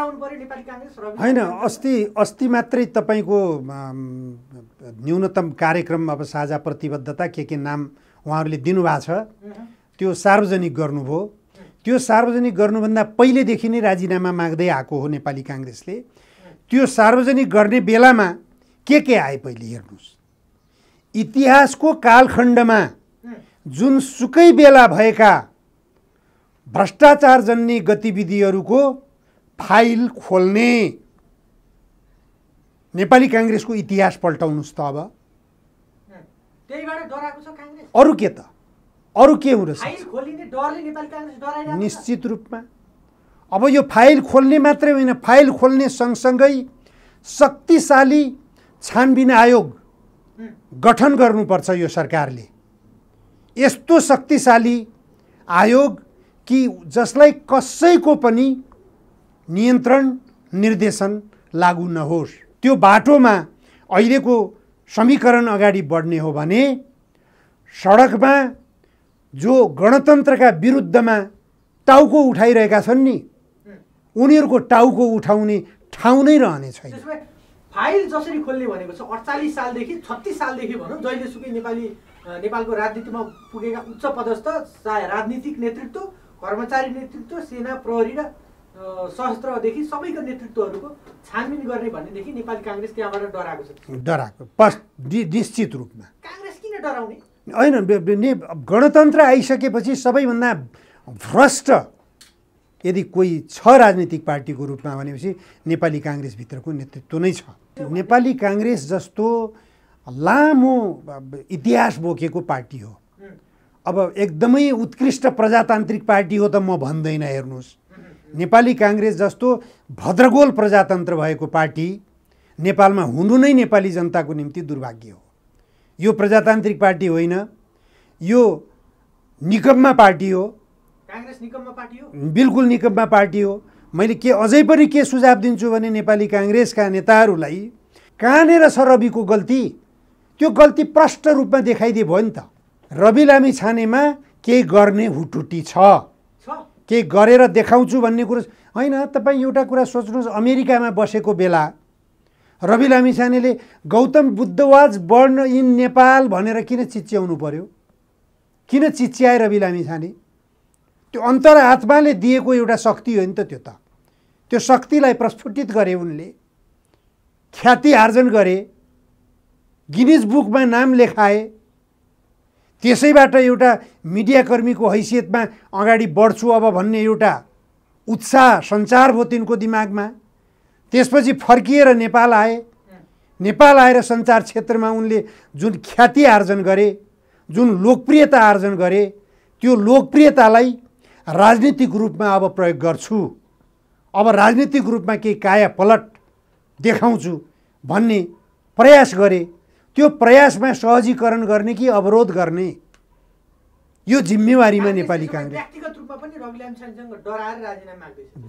होइन अस्ति अस्ति मात्रै तपाईँको न्यूनतम कार्यक्रम अब साझा प्रतिबद्धता के के नाम उहाँहरूले दिनुभएको छ त्यो सार्वजनिक गर्नुभयो त्यो सार्वजनिक गर्नुभन्दा पहिलेदेखि नै राजीनामा माग्दै आएको हो नेपाली काङ्ग्रेसले त्यो सार्वजनिक गर्ने बेलामा के के आए पहिले हेर्नुहोस् इतिहासको कालखण्डमा जुन सुकै बेला भएका भ्रष्टाचारजन्य गतिविधिहरूको फाइल खोल्ने नेपाली काङ्ग्रेसको इतिहास पल्टाउनुहोस् त अब अरू के त अरू के हुन सक्छ निश्चित रूपमा अब यो फाइल खोल्ने मात्रै होइन फाइल खोल्ने सँगसँगै शक्तिशाली छानबिन आयोग गठन गर्नुपर्छ यो सरकारले यस्तो शक्तिशाली आयोग कि जसलाई कसैको पनि नियन्त्रण निर्देशन लागू नहोस् त्यो बाटोमा अहिलेको समीकरण अगाडि बढ्ने हो भने सडकमा जो गणतन्त्रका विरुद्धमा टाउको उठाइरहेका छन् नि उनीहरूको टाउको उठाउने ठाउँ नै रहने छैन फाइल जसरी खोल्ने भनेको छ अडचालिस सालदेखि छत्तिस सालदेखि भनौँ जहिलेसुकै नेपाली नेपालको राजनीतिमा पुगेका उच्च पदस्थ चाहे राजनीतिक नेतृत्व कर्मचारी नेतृत्व सेना प्रहरी र सशस्त्रदेखि सबैका नेतृत्वहरूको छानबिन गर्ने भनेदेखि नेपाली काङ्ग्रेस त्यहाँबाट डराएको छ डराएको निश्चित रूपमा काङ्ग्रेस किन डराउने होइन गणतन्त्र आइसकेपछि सबैभन्दा भ्रष्ट यदि कोही छ राजनीतिक पार्टीको रूपमा भनेपछि नेपाली काङ्ग्रेसभित्रको नेतृत्व नै छ नेपाली काङ्ग्रेस जस्तो लामो इतिहास बोकेको पार्टी हो अब एकदमै उत्कृष्ट प्रजातान्त्रिक पार्टी हो त म भन्दैन हेर्नुहोस् नेपाली काङ्ग्रेस जस्तो भद्रगोल प्रजातन्त्र भएको पार्टी नेपालमा हुनु नै नेपाली जनताको निम्ति दुर्भाग्य हो यो प्रजातान्त्रिक पार्टी होइन यो निकममा पार्टी हो काङ्ग्रेस निकममा पार्टी हो बिल्कुल निकममा पार्टी हो मैले के अझै पनि के सुझाव दिन्छु भने नेपाली काङ्ग्रेसका नेताहरूलाई कहाँनिर छ रविको गल्ती त्यो गल्ती प्रष्ट रूपमा देखाइदिए भयो नि त रवि लामी छानेमा केही गर्ने हुटुटी छ केही गरेर देखाउँछु भन्ने कुरो होइन तपाईँ एउटा कुरा सोच्नुहोस् अमेरिकामा बसेको बेला रवि लामिछानेले गौतम बुद्धवाज बर्न इन नेपाल भनेर किन चिच्याउनु पर्यो किन चिच्याए रवि लामिछाने त्यो अन्तर आत्माले दिएको एउटा शक्ति हो नि त त्यो त त्यो शक्तिलाई प्रस्फुटित गरे उनले ख्याति आर्जन गरे गिनिज बुकमा नाम लेखाए त्यसैबाट एउटा मिडियाकर्मीको हैसियतमा अगाडि बढ्छु अब भन्ने एउटा उत्साह सञ्चार भयो तिनको दिमागमा त्यसपछि फर्किएर नेपाल आए नेपाल आएर सञ्चार क्षेत्रमा उनले जुन ख्याति आर्जन गरे जुन लोकप्रियता आर्जन गरे त्यो लोकप्रियतालाई राजनीतिक रूपमा अब प्रयोग गर्छु अब राजनीतिक रूपमा केही कायापलट देखाउँछु भन्ने प्रयास गरे त्यो प्रयासमा सहजीकरण गर्ने कि अवरोध गर्ने यो जिम्मेवारीमा नेपाली काङ्ग्रेस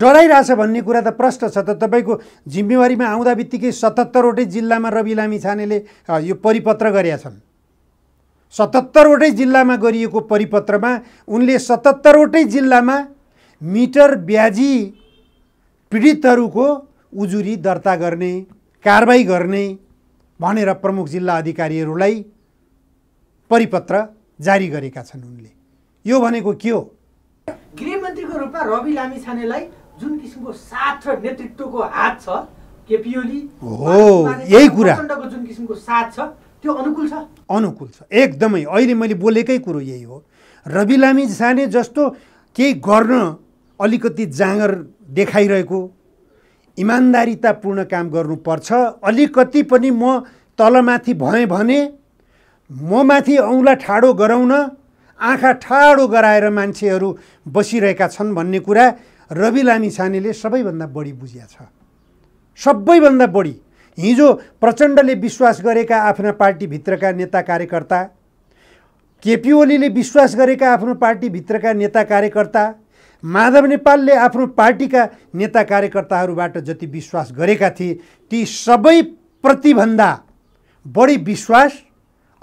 डराइरहेछ भन्ने कुरा त प्रष्ट छ त तपाईँको जिम्मेवारीमा आउँदा बित्तिकै सतहत्तरवटै जिल्लामा रवि लामी छानेले यो परिपत्र गरेका छन् सतहत्तरवटै जिल्लामा गरिएको परिपत्रमा उनले सतहत्तरवटै जिल्लामा मिटर ब्याजी पीडितहरूको उजुरी दर्ता गर्ने कारवाही गर्ने भनेर प्रमुख जिल्ला अधिकारीहरूलाई परिपत्र जारी गरेका छन् उनले यो भनेको के हो गृहमन्त्रीको रूपमा रवि लामिछानेलाई जुन किसिमको साथ र नेतृत्वको हात छ केपिओली हो यही कुरा जुन किसिमको साथ छ त्यो अनुकूल छ अनुकूल छ एकदमै अहिले मैले बोलेकै कुरो यही हो रवि लामी छाने जस्तो केही गर्न अलिकति जाँगर देखाइरहेको इमान्दारितापूर्ण काम गर्नुपर्छ अलिकति पनि म तलमाथि भएँ भने म माथि औँला ठाडो गराउन आँखा ठाडो गराएर मान्छेहरू बसिरहेका छन् भन्ने कुरा रवि लामिछानेले सबैभन्दा बढी बुझिया छ सबैभन्दा बढी हिजो प्रचण्डले विश्वास गरेका आफ्ना पार्टीभित्रका नेता कार्यकर्ता केपी ओलीले विश्वास गरेका आफ्नो पार्टीभित्रका नेता कार्यकर्ता माधव नेपालले आफ्नो पार्टीका नेता कार्यकर्ताहरूबाट जति विश्वास गरेका थिए ती सबै प्रतिभन्दा बढी विश्वास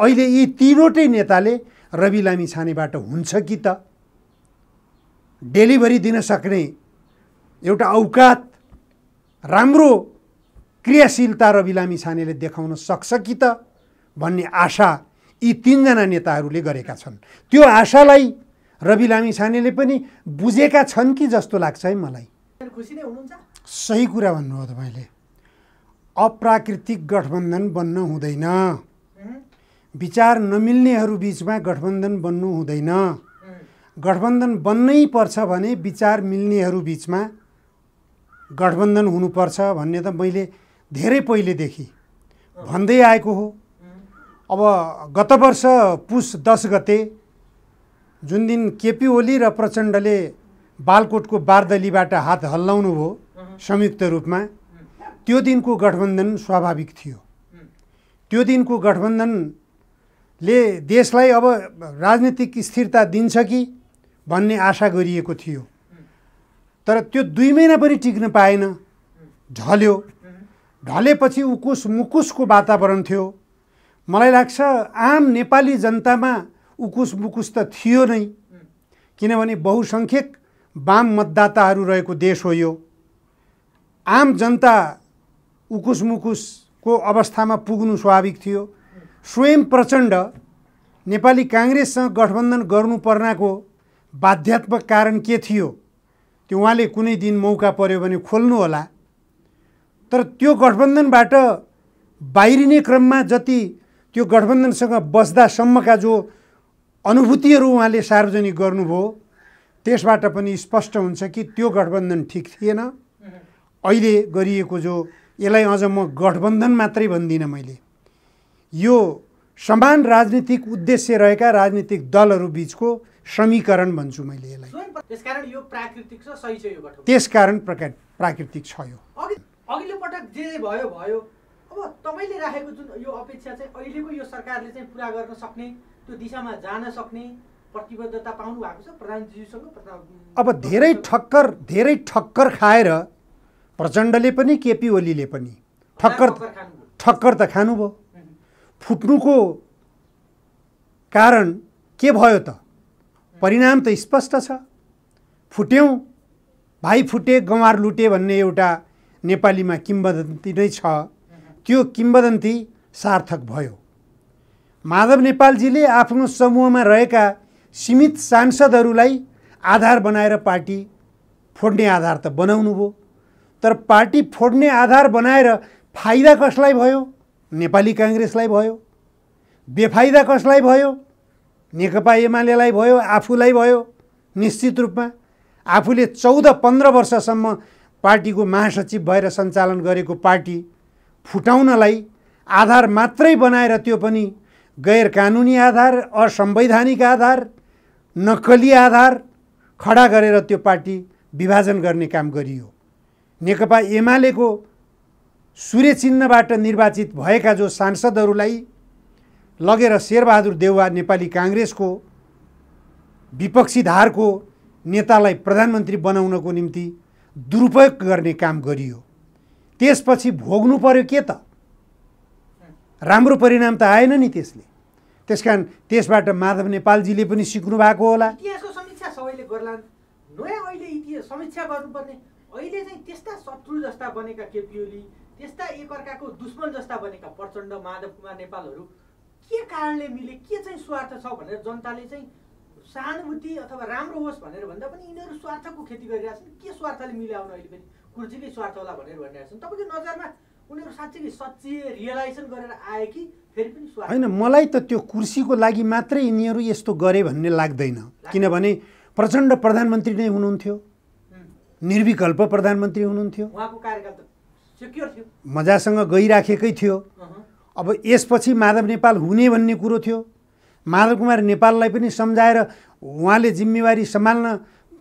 अहिले यी तिनवटै नेताले रवि लामी छानेबाट हुन्छ कि त डेलिभरी दिन सक्ने एउटा औकात राम्रो क्रियाशीलता रवि लामी छानेले देखाउन सक्छ कि त भन्ने आशा यी तिनजना नेताहरूले गरेका छन् त्यो आशालाई रवि लामी छानेले पनि बुझेका छन् कि जस्तो लाग्छ है मलाई सही कुरा भन्नुभयो तपाईँले अप्राकृतिक गठबन्धन बन्न हुँदैन विचार नमिल्नेहरू बिचमा गठबन्धन बन्नु हुँदैन गठबन्धन बन्नै पर्छ भने विचार मिल्नेहरू बिचमा गठबन्धन हुनुपर्छ भन्ने त मैले धेरै पहिलेदेखि भन्दै आएको हो अब गत वर्ष पुस दस गते जुन दिन केपी ओली र प्रचण्डले बालकोटको बारदलीबाट हात हल्लाउनु भयो संयुक्त रूपमा त्यो दिनको गठबन्धन स्वाभाविक थियो त्यो दिनको गठबन्धनले देशलाई अब राजनीतिक स्थिरता दिन्छ कि भन्ने आशा गरिएको थियो तर त्यो दुई महिना पनि टिक्न पाएन ढल्यो ढलेपछि उकुस मुकुसको वातावरण थियो मलाई लाग्छ आम नेपाली जनतामा उकुस बुकुस त थियो नै किनभने बहुसङ्ख्यक वाम मतदाताहरू रहेको देश हो यो आम जनता उकुस मुकुसको अवस्थामा पुग्नु स्वाभाविक थियो स्वयं प्रचण्ड नेपाली काङ्ग्रेससँग गठबन्धन गर्नुपर्नाको बाध्यात्मक कारण के थियो त्यो उहाँले कुनै दिन मौका पर्यो भने खोल्नु होला तर त्यो गठबन्धनबाट बाहिरिने क्रममा जति त्यो गठबन्धनसँग बस्दासम्मका जो अनुभूतिहरू उहाँले सार्वजनिक गर्नुभयो त्यसबाट पनि स्पष्ट हुन्छ कि त्यो गठबन्धन ठिक थिएन अहिले गरिएको जो यसलाई अझ म गठबन्धन मात्रै भन्दिनँ मैले यो समान राजनीतिक उद्देश्य रहेका राजनीतिक दलहरू बिचको समीकरण भन्छु मैले यसलाई त्यसकारण प्राकृतिक छ यो अघिल्लो पटक जे भयो भयो अब तपाईँले राखेको जुन यो अपेक्षा चाहिँ अहिलेको यो सरकारले चाहिँ पुरा गर्न सक्ने त्यो दिशामा जान सक्ने प्रतिबद्धता पाउनु भएको छ प्रधानजीसँग अब धेरै ठक्कर धेरै ठक्कर खाएर प्रचण्डले पनि केपी ओलीले पनि ठक्कर ठक्कर त खानुभयो फुट्नुको कारण के भयो त परिणाम त स्पष्ट छ फुट्यौँ भाइ फुटे गँवार लुटे भन्ने एउटा नेपालीमा किम्बदन्ती नै छ त्यो किम्बदन्ती सार्थक भयो माधव नेपालजीले आफ्नो समूहमा रहेका सीमित सांसदहरूलाई आधार बनाएर पार्टी फोड्ने आधार त बनाउनुभयो तर पार्टी फोड्ने आधार बनाएर फाइदा कसलाई भयो नेपाली काङ्ग्रेसलाई भयो बेफाइदा कसलाई भयो नेकपा एमालेलाई भयो आफूलाई भयो निश्चित रूपमा आफूले चौध पन्ध्र वर्षसम्म पार्टीको महासचिव भएर सञ्चालन गरेको पार्टी फुटाउनलाई आधार मात्रै बनाएर त्यो पनि गैर कानुनी आधार असंवैधानिक आधार नक्कली आधार खडा गरेर त्यो पार्टी विभाजन गर्ने काम गरियो नेकपा एमालेको सूर्य चिन्हबाट निर्वाचित भएका जो सांसदहरूलाई लगेर शेरबहादुर देउवा नेपाली काङ्ग्रेसको विपक्षी धारको नेतालाई प्रधानमन्त्री बनाउनको निम्ति दुरुपयोग गर्ने काम गरियो त्यसपछि भोग्नु पर्यो के त राम्रो परिणाम त आएन नि त्यसले त्यस कारण त्यसबाट माधव नेपालजीले पनि सिक्नु भएको होला इतिहासको समीक्षा सबैले गर्लान् नयाँ अहिले इतिहास समीक्षा गर्नुपर्ने अहिले चाहिँ त्यस्ता शत्रु जस्ता बनेका केपिओली त्यस्ता एकअर्काको दुश्मन जस्ता बनेका प्रचण्ड माधव कुमार नेपालहरू के कारणले मिले के चाहिँ स्वार्थ छ भनेर जनताले चाहिँ सहानुभूति अथवा राम्रो होस् भनेर भन्दा पनि यिनीहरू स्वार्थको खेती गरिरहेछन् के स्वार्थले मिलाउन अहिले पनि कुर्सीकै स्वार्थ होला भनेर भनिरहेछन् तपाईँको नजरमा उनीहरू साँच्चै रियलाइजेसन गरेर आए कि फेरि पनि होइन मलाई त त्यो कुर्सीको लागि मात्रै यिनीहरू यस्तो गरे भन्ने लाग्दैन किनभने प्रचण्ड प्रधानमन्त्री नै हुनुहुन्थ्यो निर्विकल्प प्रधानमन्त्री हुनुहुन्थ्यो मजासँग गइराखेकै थियो अब यसपछि माधव नेपाल हुने भन्ने कुरो थियो माधव कुमार नेपाललाई पनि सम्झाएर उहाँले जिम्मेवारी सम्हाल्न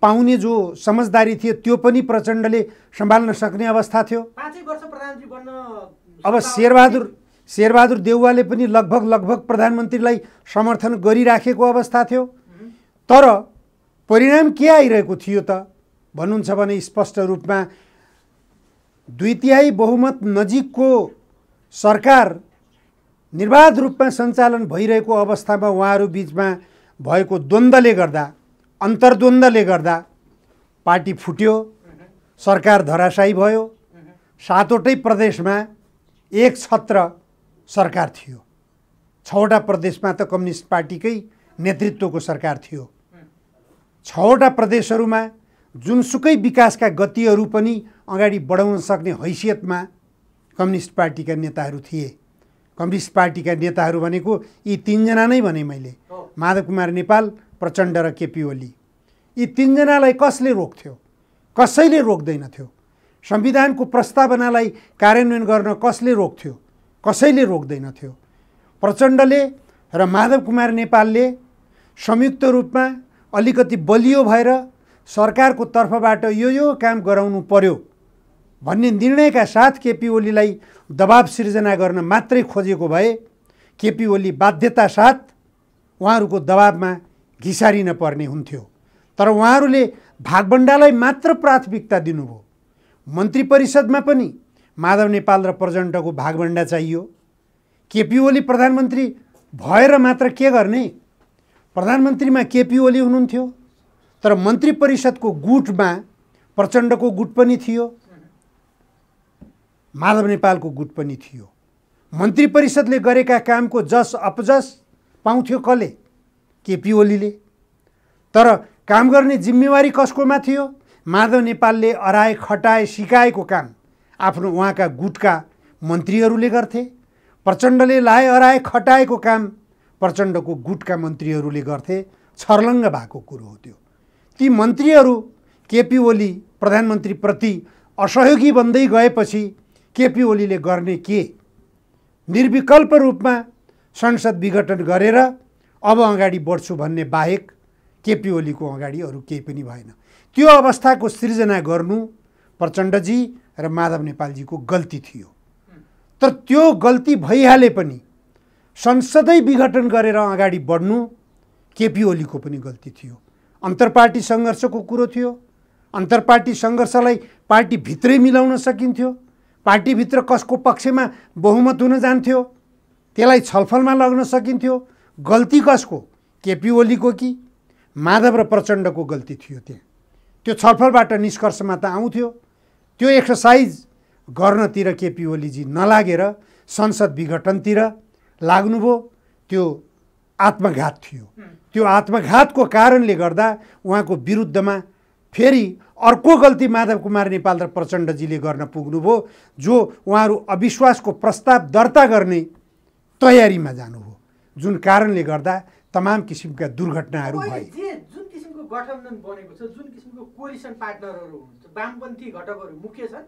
पाउने जो समझदारी थियो त्यो पनि प्रचण्डले सम्हाल्न सक्ने अवस्था थियो अब शेरबहादुर शेरबहादुर देउवाले पनि लगभग लगभग प्रधानमन्त्रीलाई समर्थन गरिराखेको अवस्था थियो तर परिणाम के आइरहेको थियो त भन्नुहुन्छ भने स्पष्ट रूपमा दुई तिहाई बहुमत नजिकको सरकार निर्वाध रूपमा सञ्चालन भइरहेको अवस्थामा उहाँहरू बिचमा भएको द्वन्द्वले गर्दा अन्तर्द्वन्द्वले गर्दा पार्टी फुट्यो सरकार धराशायी भयो सातवटै प्रदेशमा एक छत्र सरकार थियो छवटा प्रदेशमा त कम्युनिस्ट पार्टीकै नेतृत्वको सरकार थियो छवटा प्रदेशहरूमा जुनसुकै विकासका गतिहरू पनि अगाडि बढाउन सक्ने हैसियतमा कम्युनिस्ट पार्टीका नेताहरू थिए कम्युनिस्ट पार्टीका नेताहरू भनेको यी तिनजना नै भने मैले माधव कुमार नेपाल प्रचण्ड र केपी ओली यी तिनजनालाई कसले रोक्थ्यो कसैले रोक्दैनथ्यो संविधानको प्रस्तावनालाई कार्यान्वयन गर्न कसले रोक्थ्यो कसैले रोक्दैनथ्यो प्रचण्डले र माधव कुमार नेपालले संयुक्त रूपमा अलिकति बलियो भएर सरकारको तर्फबाट यो यो काम गराउनु पर्यो भन्ने निर्णयका साथ केपी ओलीलाई दबाब सिर्जना गर्न मात्रै खोजेको भए केपी ओली बाध्यता साथ उहाँहरूको दबाबमा घिसारिन पर्ने हुन्थ्यो तर उहाँहरूले भागभन्डालाई मात्र प्राथमिकता दिनुभयो मन्त्री परिषदमा पनि माधव नेपाल र प्रचण्डको भागभन्डा चाहियो केपी ओली प्रधानमन्त्री भएर मात्र के गर्ने प्रधानमन्त्रीमा केपी ओली हुनुहुन्थ्यो तर मन्त्री परिषदको गुटमा प्रचण्डको गुट पनि थियो माधव नेपालको गुट पनि थियो मन्त्री परिषदले गरेका कामको जस अपजस पाउँथ्यो कले केपी ओलीले तर काम गर्ने जिम्मेवारी कसकोमा थियो माधव नेपालले अराए खटाए सिकाएको काम आफ्नो उहाँका गुटका मन्त्रीहरूले गर्थे प्रचण्डले लाए अराए खटाएको काम प्रचण्डको गुटका मन्त्रीहरूले गर्थे छर्लङ्ग भएको कुरो हो त्यो ती मन्त्रीहरू केपी ओली प्रधानमन्त्रीप्रति असहयोगी बन्दै गएपछि केपी ओलीले गर्ने के निर्विकल्प रूपमा संसद विघटन गरेर अब अगाडि बढ्छु भन्ने बाहेक केपी ओलीको अगाडि अरू केही पनि भएन त्यो अवस्थाको सिर्जना गर्नु प्रचण्डजी र माधव नेपालजीको गल्ती थियो तर त्यो गल्ती भइहाले पनि संसदै विघटन गरेर अगाडि बढ्नु केपी ओलीको पनि गल्ती थियो अन्तर्पार्टी सङ्घर्षको कुरो थियो अन्तर्पार्टी सङ्घर्षलाई पार्टीभित्रै मिलाउन सकिन्थ्यो पार्टीभित्र कसको पक्षमा बहुमत हुन जान्थ्यो त्यसलाई छलफलमा लग्न सकिन्थ्यो गल्ती कसको केपी ओलीको कि माधव र प्रचण्डको गल्ती थियो त्यहाँ त्यो छलफलबाट निष्कर्षमा त आउँथ्यो त्यो एक्सर्साइज गर्नतिर केपी ओलीजी नलागेर संसद विघटनतिर लाग्नुभयो त्यो आत्मघात थियो त्यो आत्मघातको कारणले गर्दा उहाँको विरुद्धमा फेरि अर्को गल्ती माधव कुमार नेपाल र प्रचण्डजीले गर्न पुग्नुभयो जो उहाँहरू अविश्वासको प्रस्ताव दर्ता गर्ने तयारीमा जानुभयो जुन कारणले गर्दा तमाम किसिमका दुर्घटनाहरू भए जुन किसिमको गठबन्धन बनेको छ जुन किसिमको कोलिसन पार्टनरहरू हुनुहुन्छ वामपन्थी घटकहरू मुख्य छन्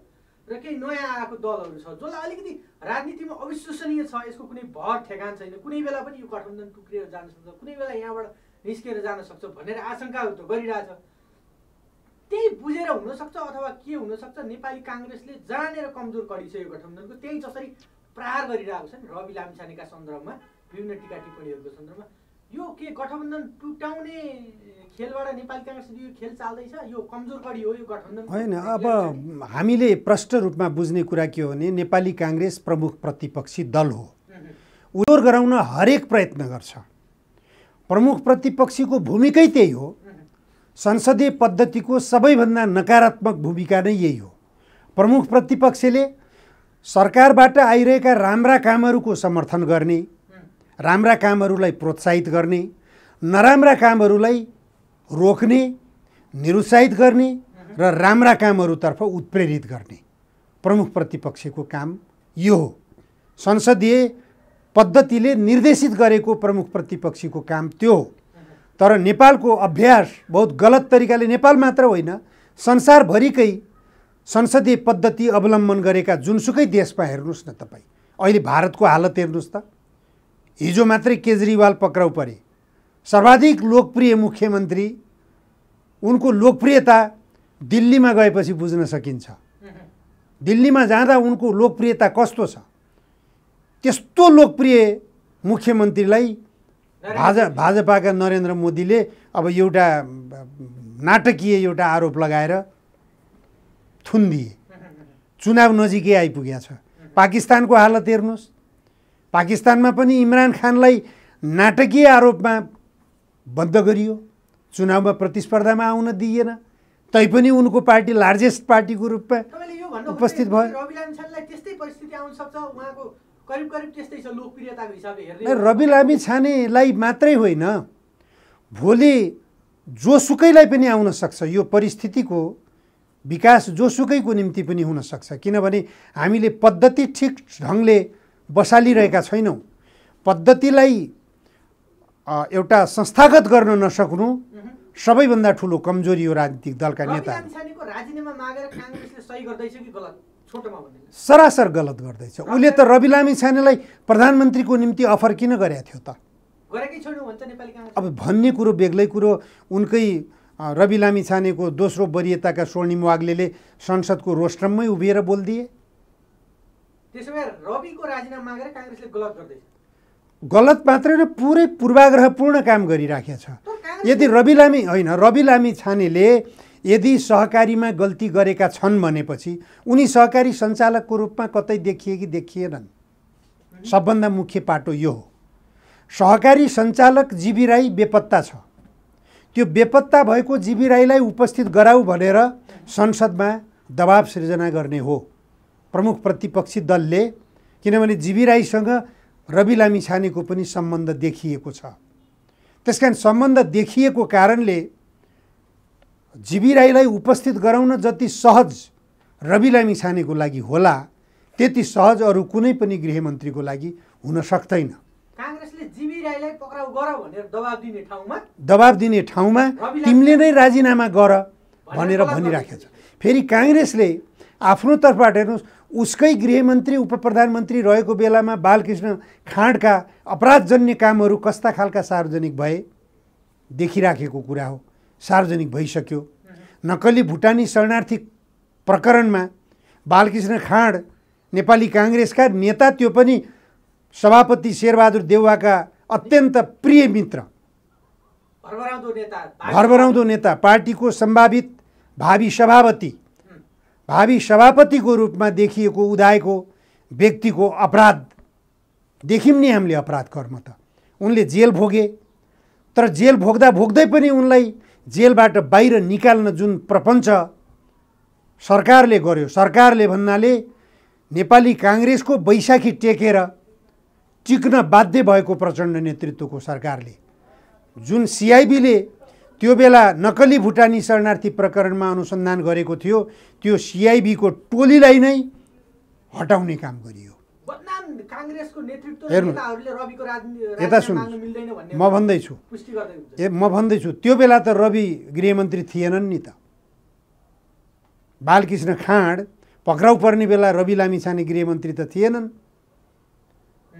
र केही नयाँ आएको दलहरू छ जसलाई अलिकति राजनीतिमा अविश्वसनीय छ यसको कुनै भर ठेगान छैन कुनै बेला पनि यो गठबन्धन टुक्रिएर जान सक्छ कुनै बेला यहाँबाट निस्किएर जान सक्छ भनेर आशंकाहरू त गरिरहेछ त्यही बुझेर हुनसक्छ अथवा के हुनसक्छ नेपाली काङ्ग्रेसले जानेर कमजोर कडी छ यो गठबन्धनको त्यही जसरी प्रहार गरिरहेको छ रवि लामिछानेका सन्दर्भमा विभिन्न टिका टिप्पणीहरूको सन्दर्भमा यो के गठबन्धन टुट्याउने खेलबाट नेपाली काङ्ग्रेस यो खेल चाल्दैछ यो कमजोर कडी हो यो गठबन्धन होइन अब हामीले प्रष्ट रूपमा बुझ्ने कुरा के हो भने नेपाली काङ्ग्रेस प्रमुख प्रतिपक्षी दल हो उजोर गराउन हरेक प्रयत्न गर्छ प्रमुख प्रतिपक्षीको भूमिकै त्यही हो संसदीय पद्धतिको सबैभन्दा नकारात्मक भूमिका नै यही हो प्रमुख प्रतिपक्षले सरकारबाट आइरहेका राम्रा कामहरूको समर्थन गर्ने राम्रा कामहरूलाई प्रोत्साहित गर्ने नराम्रा कामहरूलाई रोक्ने निरुत्साहित गर्ने र राम्रा कामहरूतर्फ उत्प्रेरित गर्ने प्रमुख प्रतिपक्षको काम यो हो संसदीय पद्धतिले निर्देशित गरेको प्रमुख प्रतिपक्षीको काम त्यो हो तर नेपालको अभ्यास बहुत गलत तरिकाले नेपाल मात्र होइन संसारभरिकै संसदीय पद्धति अवलम्बन गरेका जुनसुकै देशमा हेर्नुहोस् न तपाईँ अहिले भारतको हालत हेर्नुहोस् त हिजो मात्रै केजरीवाल पक्राउ परे सर्वाधिक लोकप्रिय मुख्यमन्त्री उनको लोकप्रियता दिल्लीमा गएपछि बुझ्न सकिन्छ दिल्लीमा जाँदा उनको लोकप्रियता कस्तो छ त्यस्तो लोकप्रिय मुख्यमन्त्रीलाई भाजा भाजपाका नरेन्द्र मोदीले अब एउटा नाटकीय एउटा आरोप लगाएर थुन दिए चुनाव नजिकै आइपुगेको छ पाकिस्तानको हालत हेर्नुहोस् पाकिस्तानमा पनि इमरान खानलाई नाटकीय आरोपमा बन्द गरियो चुनावमा प्रतिस्पर्धामा आउन दिइएन तैपनि उनको पार्टी लार्जेस्ट पार्टीको रूपमा उपस्थित भयो रवि लामी छानेलाई मात्रै होइन भोलि जोसुकैलाई पनि आउन सक्छ यो परिस्थितिको विकास जोसुकैको निम्ति पनि हुनसक्छ किनभने हामीले पद्धति ठिक ढङ्गले बसालिरहेका छैनौँ पद्धतिलाई एउटा संस्थागत गर्न नसक्नु सबैभन्दा ठुलो कमजोरी हो राजनीतिक दलका नेता सरासर गलत गर्दैछ उसले त रवि लामी छानेलाई प्रधानमन्त्रीको निम्ति अफर किन गरेका थियो त अब भन्ने कुरो बेग्लै कुरो उनकै रवि लामी छानेको दोस्रो वरियताका स्वर्णिम वाग्ले संसदको रोस्ट्रममै उभिएर बोलिदिए त्यसो भए रविको राजीनामा मागेर काङ्ग्रेसले गलत गर्दैछ गलत मात्रै र पुरै पूर्वाग्रहपूर्ण काम गरिराखेको छ यदि रवि लामी होइन रवि लामी छानेले यदि सहकारीमा गल्ती गरेका छन् भनेपछि उनी सहकारी सञ्चालकको रूपमा कतै देखिए कि देखिएनन् सबभन्दा मुख्य पाटो यो हो सहकारी सञ्चालक जीवी राई बेपत्ता छ त्यो बेपत्ता भएको जीवी राईलाई उपस्थित गराऊ भनेर संसदमा दबाब सिर्जना गर्ने हो प्रमुख प्रतिपक्षी दलले किनभने जीवी राईसँग रवि लामिछानेको पनि सम्बन्ध देखिएको छ त्यस कारण सम्बन्ध देखिएको कारणले जीवी राईलाई उपस्थित गराउन जति सहज रवि लामिछानेको लागि होला त्यति सहज अरू कुनै पनि गृहमन्त्रीको लागि हुन सक्दैन दबाब दिने ठाउँमा तिमीले नै राजीनामा गर भनेर भनिराखेको छ फेरि काङ्ग्रेसले आफ्नो तर्फबाट हेर्नुहोस् उसकै गृहमन्त्री उप प्रधानमन्त्री रहेको बेलामा बालकृष्ण खाँडका अपराधजन्य कामहरू कस्ता खालका सार्वजनिक भए देखिराखेको कुरा हो सार्वजनिक भइसक्यो नक्कली भुटानी शरणार्थी प्रकरणमा बालकृष्ण खाँड नेपाली काङ्ग्रेसका नेता त्यो पनि सभापति शेरबहादुर देउवाका अत्यन्त प्रिय मित्र घरबराउँदो नेता पार्टीको सम्भावित भावी सभापति भावी सभापतिको रूपमा देखिएको उदायको व्यक्तिको अपराध देख्यौँ नि हामीले अपराध कर्म त उनले जेल भोगे तर जेल भोग्दा भोग्दै पनि उनलाई जेलबाट बाहिर निकाल्न जुन प्रपञ्च सरकारले गर्यो सरकारले भन्नाले नेपाली काङ्ग्रेसको बैशाखी टेकेर टिक्न बाध्य भएको प्रचण्ड नेतृत्वको सरकारले जुन सिआइबीले त्यो बेला नक्कली भुटानी शरणार्थी प्रकरणमा अनुसन्धान गरेको थियो त्यो सिआइबीको टोलीलाई नै हटाउने काम गरियो हेर्नु यता सुन्नु म भन्दैछु ए म भन्दैछु त्यो बेला त रवि गृहमन्त्री थिएनन् नि त बालकृष्ण खाँड पक्राउ पर्ने बेला रवि लामिछाने गृहमन्त्री त थिएनन्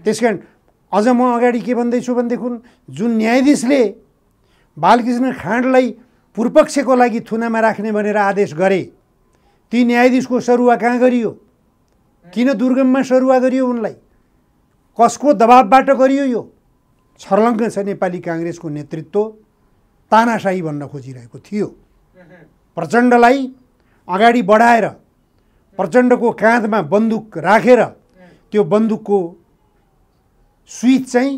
त्यस कारण अझ म अगाडि के भन्दैछु भनेदेखि जुन न्यायाधीशले बालकृष्ण खाँडलाई पूर्वपक्षको लागि थुनामा राख्ने भनेर आदेश गरे ती न्यायाधीशको सरुवा कहाँ गरियो किन दुर्गममा सरुवा गरियो उनलाई कसको दबाबबाट गरियो यो छर्लङ्ग छ नेपाली काङ्ग्रेसको नेतृत्व तानाशाही भन्न खोजिरहेको थियो प्रचण्डलाई अगाडि बढाएर प्रचण्डको काँधमा बन्दुक राखेर त्यो बन्दुकको स्विच चाहिँ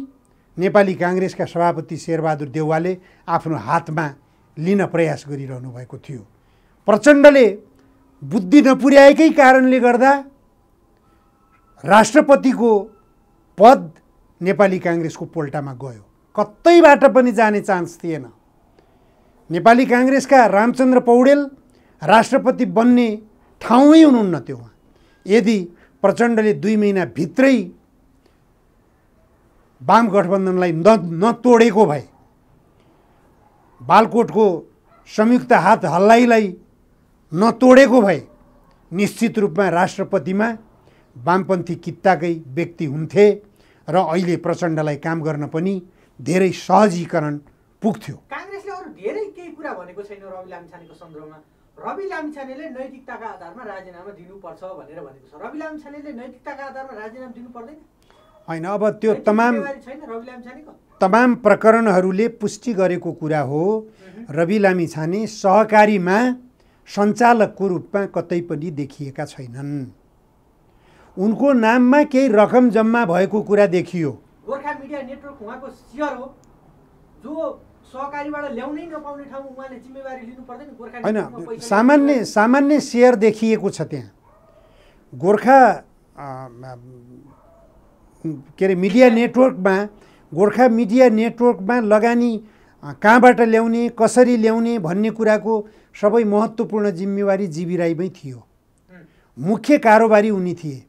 नेपाली काङ्ग्रेसका सभापति शेरबहादुर देउवाले आफ्नो हातमा लिन प्रयास गरिरहनु भएको थियो प्रचण्डले बुद्धि नपुर्याएकै कारणले गर्दा राष्ट्रपतिको पद नेपाली काङ्ग्रेसको पोल्टामा गयो कतैबाट पनि जाने चान्स थिएन नेपाली काङ्ग्रेसका रामचन्द्र पौडेल राष्ट्रपति बन्ने ठाउँमै हुनुहुन्न त्यो उहाँ यदि प्रचण्डले दुई महिनाभित्रै वाम गठबन्धनलाई न नतोडेको भए बालकोटको संयुक्त हात हल्लाइलाई नतोडेको भए निश्चित रूपमा राष्ट्रपतिमा वामपन्थी कित्ताकै व्यक्ति हुन्थे र अहिले प्रचण्डलाई काम गर्न पनि धेरै सहजीकरण पुग्थ्यो काङ्ग्रेसले अरू धेरै केही कुरा भनेको छैन रवि लामिछानेको सन्दर्भमा रवि लामिछानेले नैतिकताका आधारमा राजीनामा दिनुपर्छ भनेर भनेको छ रवि लामिछानेले नैतिकताका आधारमा राजीनामा दिनु पर्दैन होइन अब त्यो तमाम तमाम प्रकरणहरूले पुष्टि गरेको कुरा हो रवि लामी छाने सहकारीमा सञ्चालकको रूपमा कतै पनि देखिएका छैनन् उनको नाममा केही रकम जम्मा भएको कुरा देखियो गोर्खा मिडिया नेटवर्क उहाँको हो जो सहकारीबाट ल्याउनै नपाउने ठाउँमा उहाँले जिम्मेवारी लिनु पर्दैन गोर्खा होइन सामान्य सामान्य सेयर देखिएको छ त्यहाँ गोर्खा के अरे मिडिया नेटवर्कमा गोर्खा मिडिया नेटवर्कमा लगानी कहाँबाट ल्याउने कसरी ल्याउने भन्ने कुराको सबै महत्त्वपूर्ण जिम्मेवारी जीवी राईमै थियो मुख्य कारोबारी उनी थिए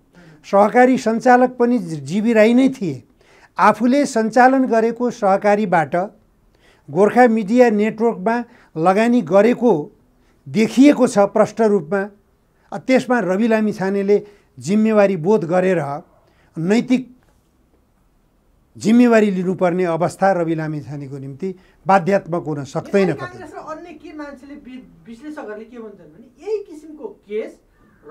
सहकारी सञ्चालक पनि जीवी राई नै थिए आफूले सञ्चालन गरेको सहकारीबाट गोर्खा मिडिया नेटवर्कमा लगानी गरेको देखिएको छ प्रष्ट रूपमा त्यसमा रवि लामिछानेले जिम्मेवारी बोध गरेर नैतिक जिम्मेवारी लिनुपर्ने अवस्था रवि लामिछानेको निम्ति बाध्यात्मक हुन सक्दैन अन्य के मान्छेले विश्लेषकहरूले के भन्छन् भने यही किसिमको केस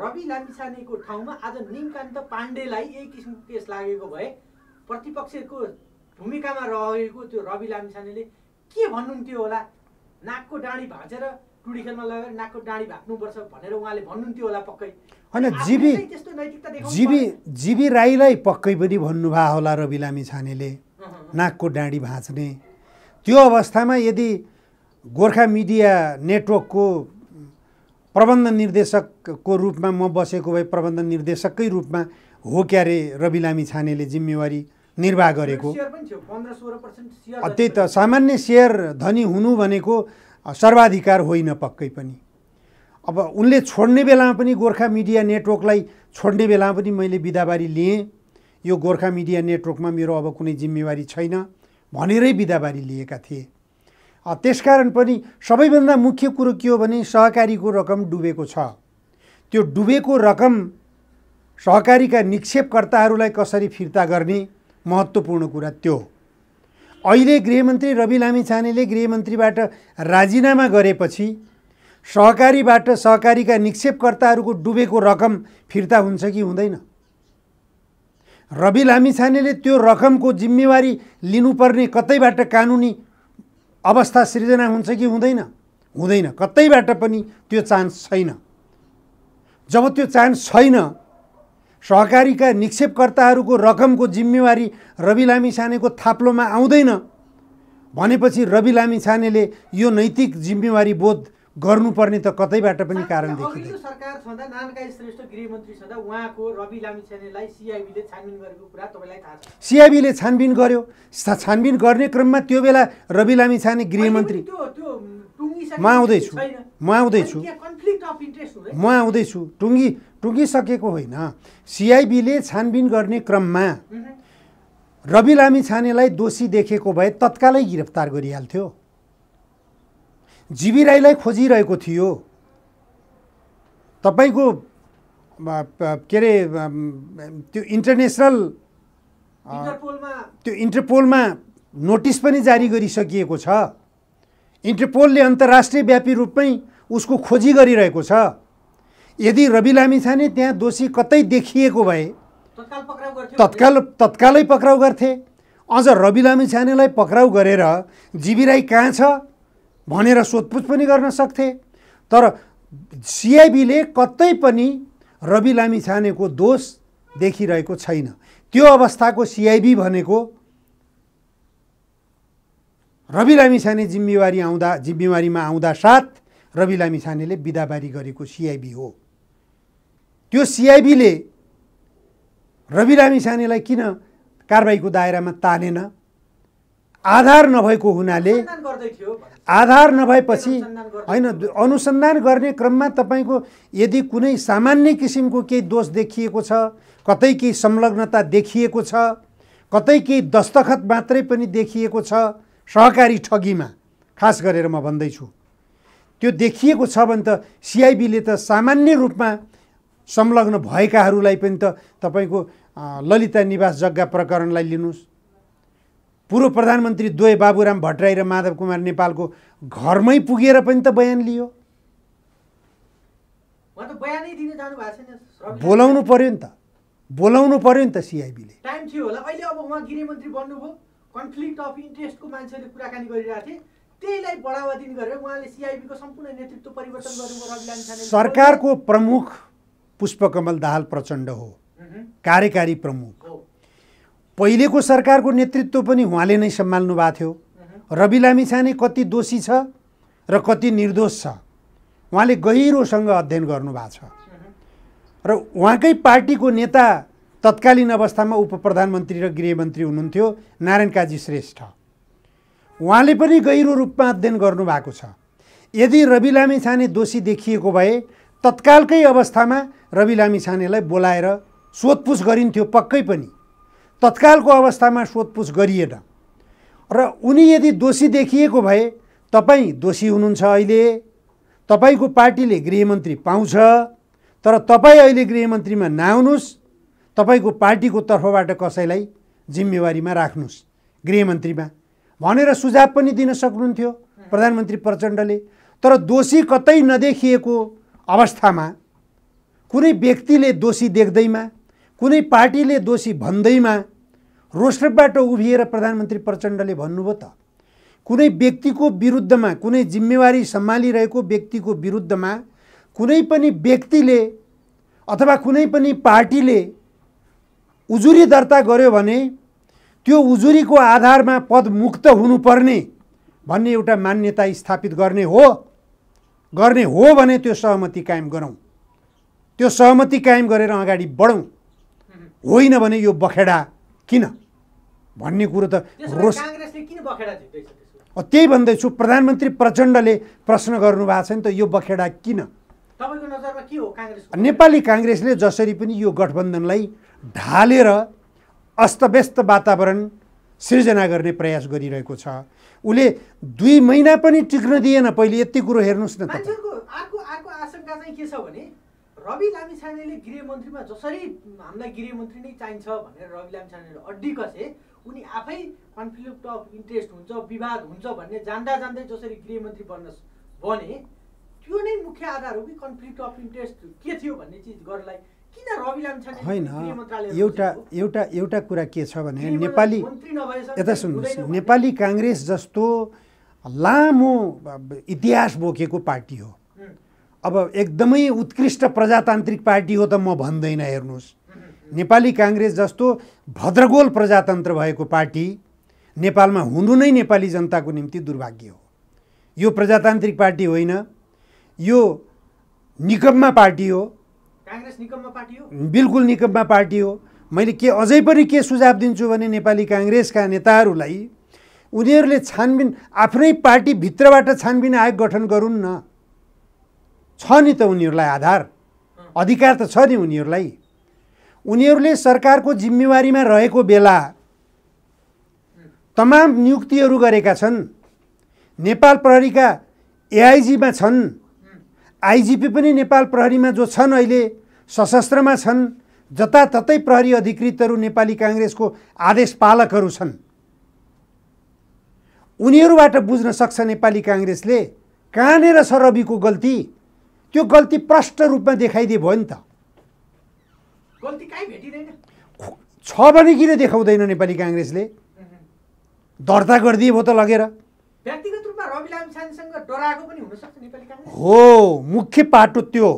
रवि लामिछानेको ठाउँमा आज निमकान्त पाण्डेलाई यही किसिमको केस लागेको भए प्रतिपक्षको भूमिकामा रहेको त्यो रवि लामिछानेले के भन्नुहुन्थ्यो होला नाकको डाँडी भाँचेर टुडी खेलमा लगेर नाकको डाँडी भाग्नुपर्छ भनेर उहाँले भन्नुहुन्थ्यो होला पक्कै होइन जीवी जीवी जीवी राईलाई पक्कै पनि भन्नुभयो होला रवि लामी छानेले नाकको डाँडी भाँच्ने त्यो अवस्थामा यदि गोर्खा मिडिया नेटवर्कको प्रबन्ध निर्देशकको रूपमा म बसेको भए प्रबन्ध निर्देशककै रूपमा हो क्यारे रवि लामी छानेले जिम्मेवारी निर्वाह गरेको त्यही त सामान्य सेयर धनी हुनु भनेको सर्वाधिकार होइन पक्कै पनि अब उनले छोड्ने बेलामा पनि गोर्खा मिडिया नेटवर्कलाई छोड्ने बेलामा पनि मैले बिदाबारी लिएँ यो गोर्खा मिडिया नेटवर्कमा मेरो अब कुनै जिम्मेवारी छैन भनेरै बिदाबारी लिएका थिए त्यसकारण पनि सबैभन्दा मुख्य कुरो के हो भने सहकारीको रकम डुबेको छ त्यो डुबेको रकम सहकारीका निक्षेपकर्ताहरूलाई कसरी फिर्ता गर्ने महत्त्वपूर्ण कुरा त्यो अहिले गृहमन्त्री रवि लामिछानेले गृहमन्त्रीबाट राजीनामा गरेपछि सहकारीबाट सहकारीका निक्षेपकर्ताहरूको डुबेको रकम फिर्ता हुन्छ कि हुँदैन रवि लामिछानेले त्यो रकमको जिम्मेवारी लिनुपर्ने कतैबाट कानुनी अवस्था सृजना हुन्छ कि हुँदैन हुँदैन कतैबाट पनि त्यो चान्स छैन जब त्यो चान्स छैन सहकारीका निक्षेपकर्ताहरूको रकमको जिम्मेवारी रवि लामी छानेको थाप्लोमा आउँदैन भनेपछि रवि लामी छानेले यो नैतिक जिम्मेवारी बोध गर्नुपर्ने त कतैबाट पनि कारण देखिँदैन सरकार छँदा नानकाई श्रेष्ठ गृहमन्त्री छँदा उहाँको रवि लामिछानेलाई सिआइबीले छानबिन गरेको कुरा तपाईँलाई थाहा छ सिआइबीले छानबिन गर्यो छानबिन गर्ने क्रममा त्यो बेला रवि लामी छाने गृहमन्त्री म आउँदैछु म आउँदैछु म आउँदैछु टुङ्गी टुङ्गिसकेको होइन सिआइबीले छानबिन गर्ने क्रममा रवि लामी छानेलाई दोषी देखेको भए तत्कालै गिरफ्तार गरिहाल्थ्यो जीवी राईलाई खोजिरहेको थियो तपाईँको के अरे त्यो इन्टरनेसनल त्यो इन्टरपोलमा नोटिस पनि जारी गरिसकिएको छ इन्टरपोलले अन्तर्राष्ट्रिय व्यापी रूपमै उसको खोजी गरिरहेको छ यदि रवि लामिछाने त्यहाँ दोषी कतै देखिएको भए तत्काल तत्कालै पक्राउ गर्थे अझ रवि लामिछानेलाई पक्राउ गरेर जीवी राई कहाँ छ भनेर सोधपुछ पनि गर्न सक्थे तर सिआइबीले कतै पनि रवि लामी छानेको दोष देखिरहेको छैन त्यो अवस्थाको सिआइबी भनेको रवि लामी छाने जिम्मेवारी आउँदा जिम्मेवारीमा आउँदा साथ रवि लामी छानेले बिदाबारी गरेको सिआइबी हो त्यो सिआइबीले रवि लामी छानेलाई किन कारवाहीको दायरामा तानेन आधार नभएको हुनाले आधार नभएपछि होइन अनुसन्धान गर्ने क्रममा तपाईँको यदि कुनै सामान्य किसिमको केही दोष देखिएको छ कतै केही संलग्नता देखिएको छ कतै केही दस्तखत मात्रै पनि देखिएको छ सहकारी ठगीमा खास गरेर म भन्दैछु त्यो देखिएको छ भने त सिआइबीले त सामान्य रूपमा संलग्न भएकाहरूलाई पनि त तपाईँको ललिता निवास जग्गा प्रकरणलाई लिनुहोस् पूर्व प्रधानमन्त्री द्वय बाबुराम भट्टराई र माधव कुमार नेपालको घरमै पुगेर पनि त बयान लियो बोलाउनु पर्यो नि त बोलाउनु पर्यो नि त सिआइबीले टाइम थियो होला अहिले अब उहाँ गृहमन्त्री बन्नुभयो कन्फ्लिक्ट अफ इन्ट्रेस्टको मान्छेले कुराकानी गरिरहेको थिए त्यहीलाई बढावा दिने गरेर उहाँले सिआइबीको सम्पूर्ण नेतृत्व परिवर्तन गर्नुभयो सरकारको प्रमुख पुष्पकमल दाहाल प्रचण्ड हो कार्यकारी प्रमुख हो पहिलेको सरकारको नेतृत्व पनि उहाँले नै सम्हाल्नु भएको थियो रवि लामिछाने कति दोषी छ र कति निर्दोष छ उहाँले गहिरोसँग अध्ययन गर्नुभएको छ र उहाँकै पार्टीको नेता तत्कालीन अवस्थामा उप प्रधानमन्त्री र गृहमन्त्री हुनुहुन्थ्यो नारायण काजी श्रेष्ठ उहाँले पनि गहिरो रूपमा अध्ययन गर्नुभएको छ यदि रवि लामिछाने दोषी देखिएको भए तत्कालकै अवस्थामा रवि लामिछानेलाई बोलाएर सोधपुछ गरिन्थ्यो पक्कै पनि तत्कालको अवस्थामा सोधपुछ गरिएन र उनी यदि दोषी देखिएको भए तपाईँ दोषी हुनुहुन्छ अहिले तपाईँको पार्टीले गृहमन्त्री पाउँछ तर तपाईँ अहिले गृहमन्त्रीमा नआउनुहोस् तपाईँको पार्टीको तर्फबाट कसैलाई जिम्मेवारीमा राख्नुहोस् गृहमन्त्रीमा भनेर सुझाव पनि दिन सक्नुहुन्थ्यो प्रधानमन्त्री प्रचण्डले तर दोषी कतै नदेखिएको अवस्थामा कुनै व्यक्तिले दोषी देख्दैमा कुनै पार्टीले दोषी भन्दैमा रोस्टरबाट उभिएर प्रधानमन्त्री प्रचण्डले भन्नुभयो त कुनै व्यक्तिको विरुद्धमा कुनै जिम्मेवारी सम्हालिरहेको व्यक्तिको विरुद्धमा कुनै पनि व्यक्तिले अथवा कुनै पनि पार्टीले उजुरी दर्ता गर्यो भने त्यो उजुरीको आधारमा पदमुक्त हुनुपर्ने भन्ने एउटा मान्यता स्थापित गर्ने हो गर्ने हो भने त्यो सहमति कायम गरौँ त्यो सहमति कायम गरेर अगाडि बढौँ होइन भने यो बखेडा किन भन्ने कुरो त रोस त्यही भन्दैछु प्रधानमन्त्री प्रचण्डले प्रश्न गर्नुभएको छ नि त यो बखेडा किन नेपाली काङ्ग्रेसले जसरी पनि यो गठबन्धनलाई ढालेर अस्तव्यस्त वातावरण सिर्जना गर्ने प्रयास गरिरहेको छ उसले दुई महिना पनि टिक्न दिएन पहिले यति कुरो हेर्नुहोस् न चाहिँ के छ भने रवि लामिछानेले गृहमन्त्रीमा जसरी हामीलाई गृहमन्त्री नै चाहिन्छ भनेर रवि लामिछानेले अड्डी कसे उनी आफै कन्फ्लिक्ट अफ इन्ट्रेस्ट हुन्छ विवाद हुन्छ भन्ने जान्दा जान्दै जसरी गृहमन्त्री बन्न बने त्यो नै मुख्य आधार हो कि कन्फ्लिक्ट अफ इन्ट्रेस्ट के थियो भन्ने चिज गर्नलाई किन रवि लामिछाने होइन एउटा एउटा एउटा कुरा के छ भने नेपाली यता सुन्नुहोस् नेपाली काङ्ग्रेस जस्तो लामो इतिहास बोकेको पार्टी हो अब एकदमै उत्कृष्ट प्रजातान्त्रिक पार्टी हो त म भन्दैन हेर्नुहोस् नेपाली काङ्ग्रेस जस्तो भद्रगोल प्रजातन्त्र भएको पार्टी नेपालमा हुनु नै नेपाली जनताको निम्ति दुर्भाग्य हो यो प्रजातान्त्रिक पार्टी होइन यो निकममा पार्टी हो काङ्ग्रेस निकममा पार्टी हो बिल्कुल निकममा पार्टी हो मैले के अझै पनि के सुझाव दिन्छु भने नेपाली काङ्ग्रेसका नेताहरूलाई उनीहरूले छानबिन आफ्नै पार्टीभित्रबाट छानबिन आयोग गठन गरून् न छ नि त उनीहरूलाई आधार अधिकार त छ नि उनीहरूलाई उनीहरूले सरकारको जिम्मेवारीमा रहेको बेला तमाम नियुक्तिहरू गरेका छन् नेपाल प्रहरीका एआइजीमा छन् आइजिपी पनि नेपाल प्रहरीमा जो छन् अहिले सशस्त्रमा छन् जताततै प्रहरी अधिकृतहरू नेपाली काङ्ग्रेसको आदेश पालकहरू छन् उनीहरूबाट बुझ्न सक्छ नेपाली काङ्ग्रेसले कहाँनिर छ रविको गल्ती त्यो गल्ती प्रष्ट रूपमा देखाइदिए भयो नि त छ भने किन देखाउँदैन नेपाली काङ्ग्रेसले दर्ता गरिदिए भयो त लगेर हो मुख्य पाटो त्यो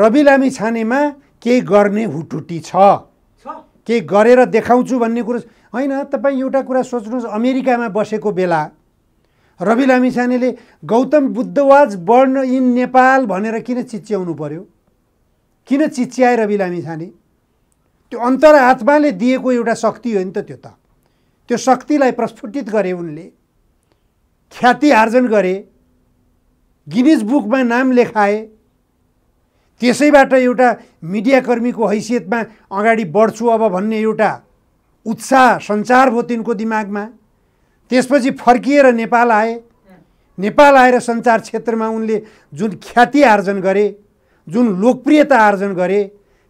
रवि लामी छानेमा केही गर्ने हुटुटी छ केही गरेर देखाउँछु भन्ने कुरो होइन तपाईँ एउटा कुरा सोच्नुहोस् अमेरिकामा बसेको बेला रवि लामिछानेले गौतम बुद्धवाज बर्न इन नेपाल भनेर किन चिच्याउनु पर्यो किन चिच्याए रवि लामिछाने त्यो अन्तर आत्माले दिएको एउटा शक्ति हो नि त त्यो त त्यो शक्तिलाई प्रस्फुटित गरे उनले ख्याति आर्जन गरे गिनिज बुकमा नाम लेखाए त्यसैबाट एउटा मिडियाकर्मीको हैसियतमा अगाडि बढ्छु अब भन्ने एउटा उत्साह सञ्चार भयो तिनको दिमागमा त्यसपछि फर्किएर नेपाल आए नेपाल आएर सञ्चार क्षेत्रमा उनले जुन ख्याति आर्जन गरे जुन लोकप्रियता आर्जन गरे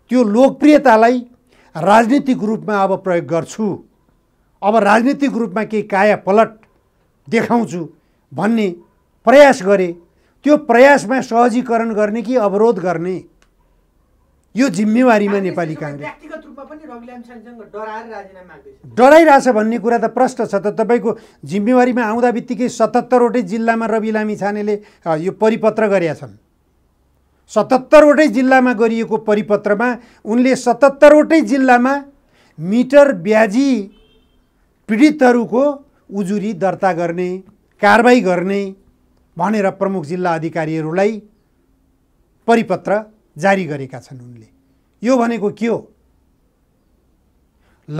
त्यो लोकप्रियतालाई राजनीतिक रूपमा अब प्रयोग गर्छु अब राजनीतिक रूपमा केही कायापलट देखाउँछु भन्ने प्रयास गरे त्यो प्रयासमा सहजीकरण गर्ने कि अवरोध गर्ने यो जिम्मेवारीमा नेपाली काङ्ग्रेस डराइरहेछ भन्ने कुरा त प्रष्ट छ त तपाईँको जिम्मेवारीमा आउँदा बित्तिकै सतहत्तरवटै जिल्लामा रवि लामी छानेले यो परिपत्र गरेका छन् सतहत्तरवटै जिल्लामा गरिएको परिपत्रमा उनले सतहत्तरवटै जिल्लामा मिटर ब्याजी पीडितहरूको उजुरी दर्ता गर्ने कारवाही गर्ने भनेर प्रमुख जिल्ला अधिकारीहरूलाई परिपत्र जारी गरेका छन् उनले यो भनेको के हो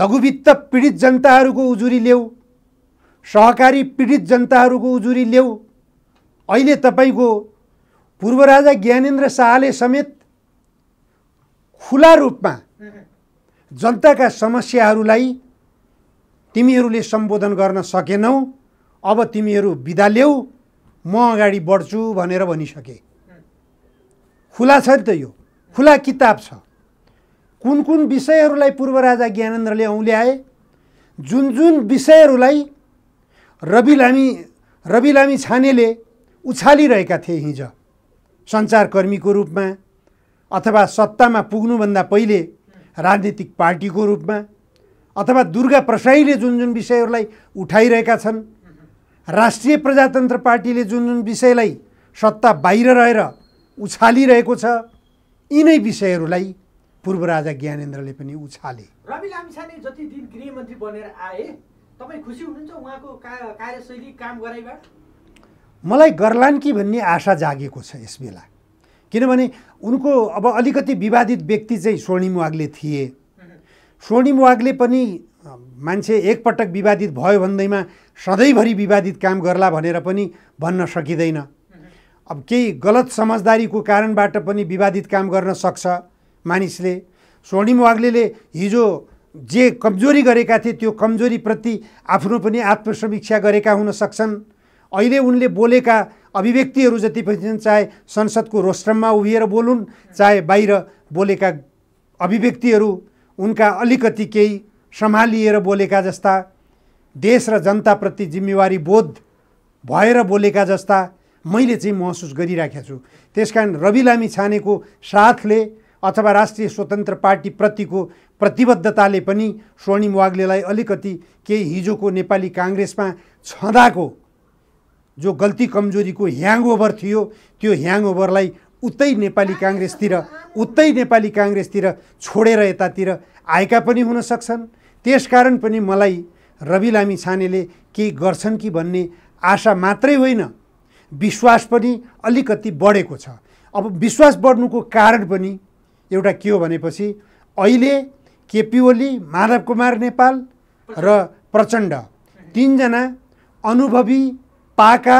लघुवित्त पीडित जनताहरूको उजुरी ल्याऊ सहकारी पीडित जनताहरूको उजुरी ल्याऊ अहिले तपाईँको पूर्व राजा ज्ञानेन्द्र शाहले समेत खुला रूपमा जनताका समस्याहरूलाई तिमीहरूले सम्बोधन गर्न सकेनौ अब तिमीहरू बिदा ल्याऊ म अगाडि बढ्छु भनेर भनिसके खुला छ नि त यो खुला किताब छ कुन कुन विषयहरूलाई पूर्व राजा ज्ञानेन्द्रले औल्याए जुन जुन विषयहरूलाई रवि लामी रवि लामी छानेले उछालिरहेका थिए हिज सञ्चारकर्मीको रूपमा अथवा सत्तामा पुग्नुभन्दा पहिले राजनीतिक पार्टीको रूपमा अथवा दुर्गा प्रसाईले जुन जुन विषयहरूलाई उठाइरहेका छन् राष्ट्रिय प्रजातन्त्र पार्टीले जुन जुन विषयलाई सत्ता बाहिर रहेर उछालिरहेको छ यिनै विषयहरूलाई पूर्व राजा ज्ञानेन्द्रले पनि उछाले रवि लामिछाने जति दिन गृहमन्त्री बनेर आए तपाईँ खुसी हुनुहुन्छ उहाँको कार्यशैली काम गराइबाट मलाई गर्लान् कि भन्ने आशा जागेको छ यस बेला किनभने उनको अब अलिकति विवादित व्यक्ति चाहिँ स्वर्णिम वागले थिए स्वर्णिम वागले पनि मान्छे एकपटक विवादित भयो भन्दैमा सधैँभरि विवादित काम गर्ला भनेर पनि भन्न सकिँदैन अब केही गलत समझदारीको कारणबाट पनि विवादित काम गर्न सक्छ मानिसले स्वर्णिम वाग्ले हिजो जे कमजोरी गरेका थिए त्यो कमजोरीप्रति आफ्नो पनि आत्मसमीक्षा गरेका हुन सक्छन् अहिले उनले बोलेका अभिव्यक्तिहरू जति पनि छन् चाहे संसदको रोस्ट्रममा उभिएर बोलुन् चाहे बाहिर बोलेका अभिव्यक्तिहरू उनका अलिकति केही सम्हालिएर बोलेका जस्ता देश र जनताप्रति जिम्मेवारी बोध भएर बोलेका जस्ता मैले चाहिँ महसुस गरिराखेको छु त्यस कारण रवि लामी छानेको साथले अथवा राष्ट्रिय स्वतन्त्र पार्टीप्रतिको प्रतिबद्धताले पनि स्वर्णिम वाग्लेलाई अलिकति केही हिजोको नेपाली काङ्ग्रेसमा छँदाको जो गल्ती कमजोरीको ह्याङओभर थियो त्यो ह्याङओभरलाई उतै नेपाली काङ्ग्रेसतिर उतै नेपाली काङ्ग्रेसतिर छोडेर यतातिर आएका पनि हुन सक्छन् त्यसकारण पनि मलाई रवि लामी छानेले केही गर्छन् कि भन्ने आशा मात्रै होइन विश्वास पनि अलिकति बढेको छ अब विश्वास बढ्नुको कारण पनि एउटा के हो भनेपछि अहिले केपी ओली माधव कुमार नेपाल र प्रचण्ड तिनजना अनुभवी पाका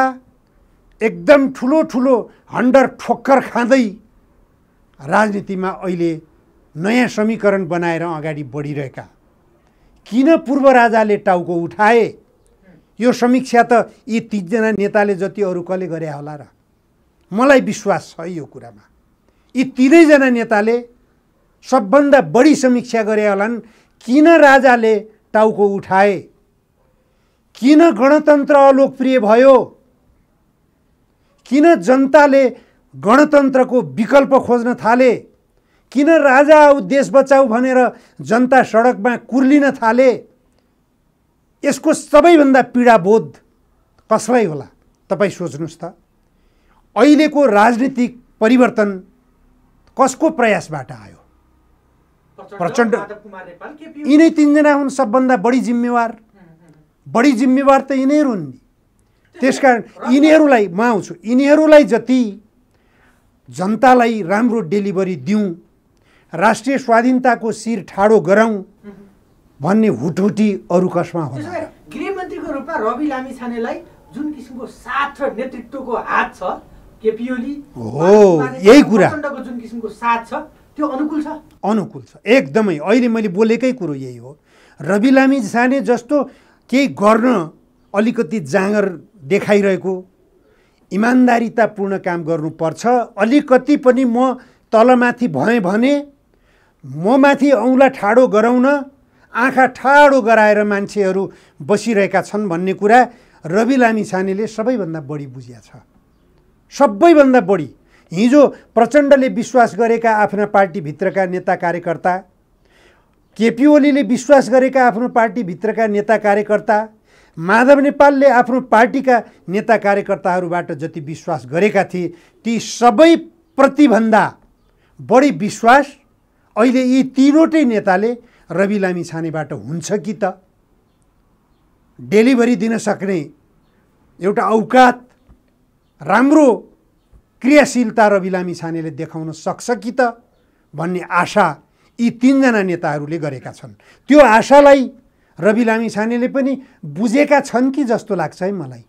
एकदम ठुलो ठुलो हन्डर ठोक्कर खाँदै राजनीतिमा अहिले नयाँ समीकरण बनाएर अगाडि बढिरहेका किन पूर्व राजाले टाउको उठाए यो समीक्षा त यी तिनजना नेताले जति अरू कसले गरे होला र मलाई विश्वास छ यो कुरामा यी तिनैजना नेताले सबभन्दा बढी समीक्षा गरे होलान् किन राजाले टाउको उठाए किन गणतन्त्र अलोकप्रिय भयो किन जनताले गणतन्त्रको विकल्प खोज्न थाले किन राजा देश बचाऊ भनेर जनता सडकमा कुर्लिन थाले यसको सबैभन्दा पीडाबोध कसलाई होला तपाईँ सोच्नुहोस् त अहिलेको राजनीतिक परिवर्तन कसको प्रयासबाट आयो प्रचण्ड यिनै तिनजना हुन् सबभन्दा बढी जिम्मेवार बढी जिम्मेवार त यिनीहरू हुन् नि त्यस कारण यिनीहरूलाई म आउँछु यिनीहरूलाई जति जनतालाई राम्रो डेलिभरी दिउँ राष्ट्रिय स्वाधीनताको शिर ठाडो गराउँ भन्ने हुटहुटी अरू कसमा हुन्छ गृहमन्त्रीको रूपमा रवि लामिछानेलाई जुन किसिमको साथ र नेतृत्वको हात छ केपी ओली हो यही कुरा जुन किसिमको साथ छ त्यो अनुकूल छ अनुकूल छ एकदमै अहिले मैले बोलेकै कुरो यही हो रवि लामी जस्तो केही गर्न अलिकति जाँगर देखाइरहेको इमान्दारितापूर्ण काम गर्नुपर्छ अलिकति पनि म तलमाथि भएँ भने म माथि औँला ठाडो गराउन आँखा ठाडो गराएर मान्छेहरू बसिरहेका छन् भन्ने कुरा रवि लामी छानेले सबैभन्दा बढी बुझिया छ सबैभन्दा बढी हिजो प्रचण्डले विश्वास गरेका आफ्ना पार्टीभित्रका नेता कार्यकर्ता केपी ओलीले विश्वास गरेका आफ्नो पार्टीभित्रका नेता कार्यकर्ता माधव नेपालले आफ्नो पार्टीका नेता कार्यकर्ताहरूबाट जति विश्वास गरेका थिए ती सबै प्रतिभन्दा बढी विश्वास अहिले यी तिनवटै नेताले रवि लामी छानेबाट हुन्छ कि त डेलिभरी दिन सक्ने एउटा औकात राम्रो क्रियाशीलता रवि लामी छानेले देखाउन सक्छ कि त भन्ने आशा यी तिनजना नेताहरूले गरेका छन् त्यो आशालाई रवि लामी छानेले पनि बुझेका छन् कि जस्तो लाग्छ है मलाई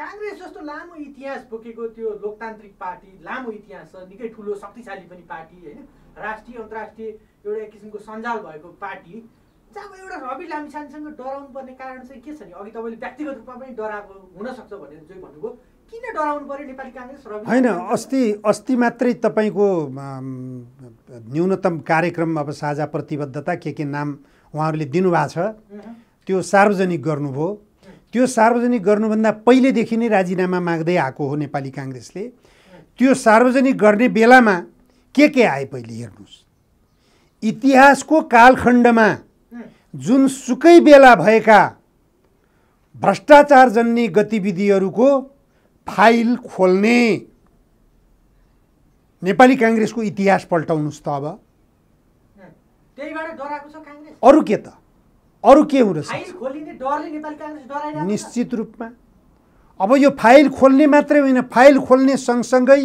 काङ्ग्रेस जस्तो लामो इतिहास बोकेको त्यो लोकतान्त्रिक पार्टी लामो इतिहास छ निकै ठुलो शक्तिशाली पनि पार्टी होइन राष्ट्रिय अन्तर्राष्ट्रिय एउटा किसिमको सञ्जाल भएको पार्टी जहाँ एउटा रवि लामिछानेसँग डराउनु पर्ने कारण चाहिँ के छ नि अघि तपाईँले व्यक्तिगत रूपमा पनि डराएको हुनसक्छ भनेर चाहिँ भन्नुभयो किन डराउनु पर्यो नेपाली काङ्ग्रेस रवि होइन अस्ति अस्ति मात्रै तपाईँको न्यूनतम कार्यक्रम अब साझा प्रतिबद्धता के के नाम उहाँहरूले दिनुभएको छ त्यो सार्वजनिक गर्नुभयो त्यो सार्वजनिक गर्नुभन्दा पहिलेदेखि नै राजीनामा माग्दै आएको हो नेपाली काङ्ग्रेसले त्यो सार्वजनिक गर्ने बेलामा के के आए पहिले हेर्नुहोस् इतिहासको कालखण्डमा जुन सुकै बेला भएका भ्रष्टाचार जन्ने गतिविधिहरूको फाइल खोल्ने नेपाली काङ्ग्रेसको इतिहास पल्टाउनुहोस् त अब अरू के त अरू के हुन सक्छ निश्चित रूपमा अब यो फाइल खोल्ने मात्रै होइन फाइल खोल्ने सँगसँगै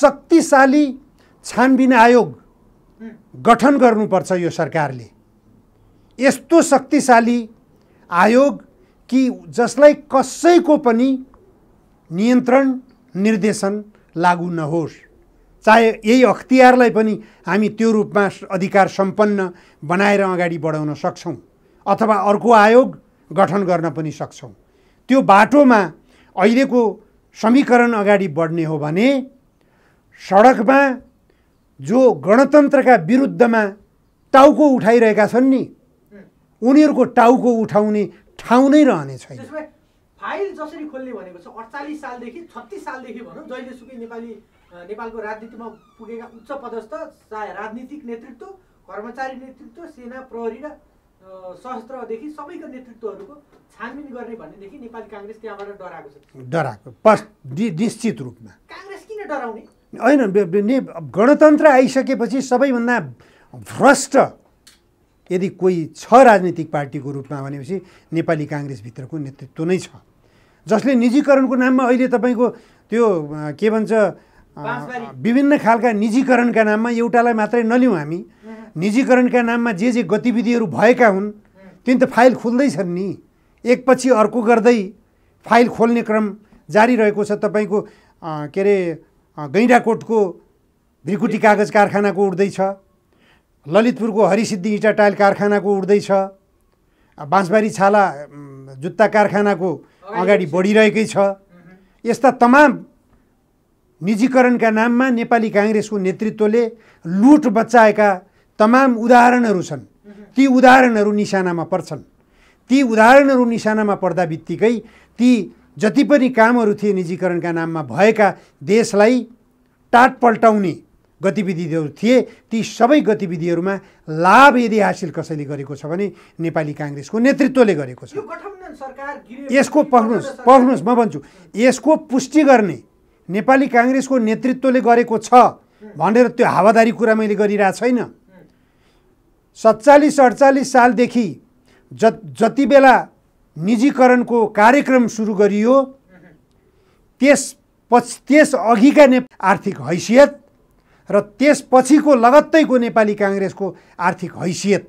शक्तिशाली छानबिन आयोग गठन गर्नुपर्छ यो सरकारले यस्तो शक्तिशाली आयोग कि जसलाई कसैको पनि नियन्त्रण निर्देशन लागू नहोस् चाहे यही अख्तियारलाई पनि हामी त्यो रूपमा अधिकार सम्पन्न बनाएर अगाडि बढाउन सक्छौँ अथवा अर्को आयोग गठन गर्न पनि सक्छौँ त्यो बाटोमा अहिलेको समीकरण अगाडि बढ्ने हो भने सडकमा जो गणतन्त्रका विरुद्धमा टाउको उठाइरहेका छन् नि उनीहरूको टाउको उठाउने ठाउँ नै रहने छैन फाइल जसरी खोल्ने भनेको छ अडचालिस सालदेखि छत्तिस सालदेखि भनौँ जहिलेसुकै नेपाली नेपालको राजनीतिमा पुगेका उच्च पदस्थ चाहे राजनीतिक नेतृत्व कर्मचारी नेतृत्व सेना प्रहरी र सशस्त्रदेखि सबैको नेतृत्वहरूको छानबिन गर्ने भनेदेखि नेपाली काङ्ग्रेस त्यहाँबाट डराएको छ डराएको निश्चित रूपमा काङ्ग्रेस किन डराउने होइन गणतन्त्र आइसकेपछि सबैभन्दा भ्रष्ट यदि कोही छ राजनीतिक पार्टीको रूपमा भनेपछि नेपाली काङ्ग्रेसभित्रको नेतृत्व नै छ जसले निजीकरणको नाममा अहिले तपाईँको त्यो के भन्छ विभिन्न खालका निजीकरणका नाममा एउटालाई मात्रै नलिउँ हामी निजीकरणका नाममा जे जे गतिविधिहरू भएका हुन् तिन त फाइल खोल्दैछन् नि एकपछि अर्को गर्दै फाइल खोल्ने क्रम जारी रहेको छ तपाईँको के अरे गैँडाकोटको भ्रिकुटी कागज कारखानाको उठ्दैछ ललितपुरको हरिसिद्धि इँटा टाइल कारखानाको उठ्दैछ बाँसबारी छाला जुत्ता कारखानाको अगाडि बढिरहेकै छ यस्ता तमाम निजीकरणका नाममा नेपाली काङ्ग्रेसको नेतृत्वले लुट बचाएका तमाम उदाहरणहरू छन् ती उदाहरणहरू निशानामा पर्छन् ती उदाहरणहरू निशानामा पर्दा बित्तिकै ती जति पनि कामहरू थिए निजीकरणका नाममा भएका देशलाई टाट पल्टाउने गतिविधिहरू थिए ती सबै गतिविधिहरूमा लाभ यदि हासिल कसैले गरेको छ भने नेपाली काङ्ग्रेसको नेतृत्वले गरेको छ यसको पढ्नुहोस् पढ्नुहोस् म भन्छु यसको पुष्टि गर्ने नेपाली काङ्ग्रेसको नेतृत्वले गरेको छ भनेर त्यो हावादारी कुरा मैले गरिरहेको छैन सत्तालिस अडचालिस सालदेखि ज जति बेला निजीकरणको कार्यक्रम सुरु गरियो त्यस पछि त्यस अघिका ने आर्थिक हैसियत र त्यसपछिको लगत्तैको नेपाली काङ्ग्रेसको आर्थिक हैसियत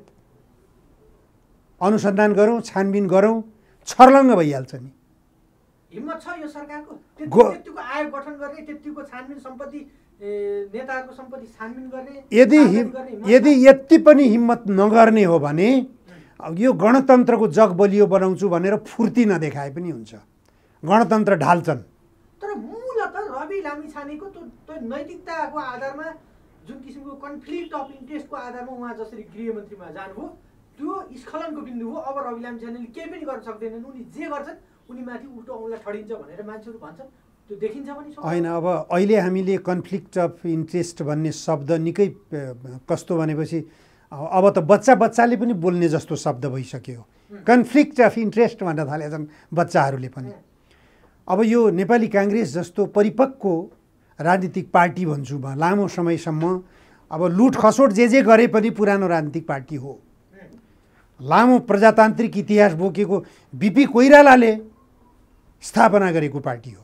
अनुसन्धान गरौँ छानबिन गरौँ छर्लङ्ग भइहाल्छ नि हिम्मत छ यो सरकारको त्यतिको आयोग गठन गर्ने त्यतिको छानबिन सम्पत्ति नेताहरूको सम्पत्ति छानबिन गर्ने यदि यदि यति पनि हिम्मत नगर्ने हो भने यो गणतन्त्रको जग बलियो बनाउँछु भनेर फुर्ती नदेखाए पनि हुन्छ गणतन्त्र ढाल्छन् तर मूलत रवि लामिछानेको त्यो नैतिकताको आधारमा जुन किसिमको कन्फ्लिक्ट अफ इन्ट्रेस्टको आधारमा उहाँ जसरी गृहमन्त्रीमा जानुभयो त्यो स्खलनको बिन्दु हो अब रवि लामिछानेले केही पनि गर्न सक्दैनन् उनी जे गर्छन् उनी माथि उल्टो औँला ठडिन्छ भनेर मान्छेहरू भन्छन् त्यो देखिन्छ पनि होइन अब अहिले हामीले कन्फ्लिक्ट अफ इन्ट्रेस्ट भन्ने शब्द निकै कस्तो भनेपछि अब त बच्चा बच्चाले पनि बोल्ने जस्तो शब्द भइसक्यो कन्फ्लिक्ट अफ इन्ट्रेस्ट भनेर थालेछन् बच्चाहरूले पनि अब यो नेपाली काङ्ग्रेस जस्तो परिपक्व राजनीतिक पार्टी भन्छु म लामो समयसम्म अब लुट खसोट जे जे गरे पनि पुरानो राजनीतिक पार्टी हो लामो प्रजातान्त्रिक इतिहास बोकेको बिपी कोइरालाले स्थापना गरेको पार्टी हो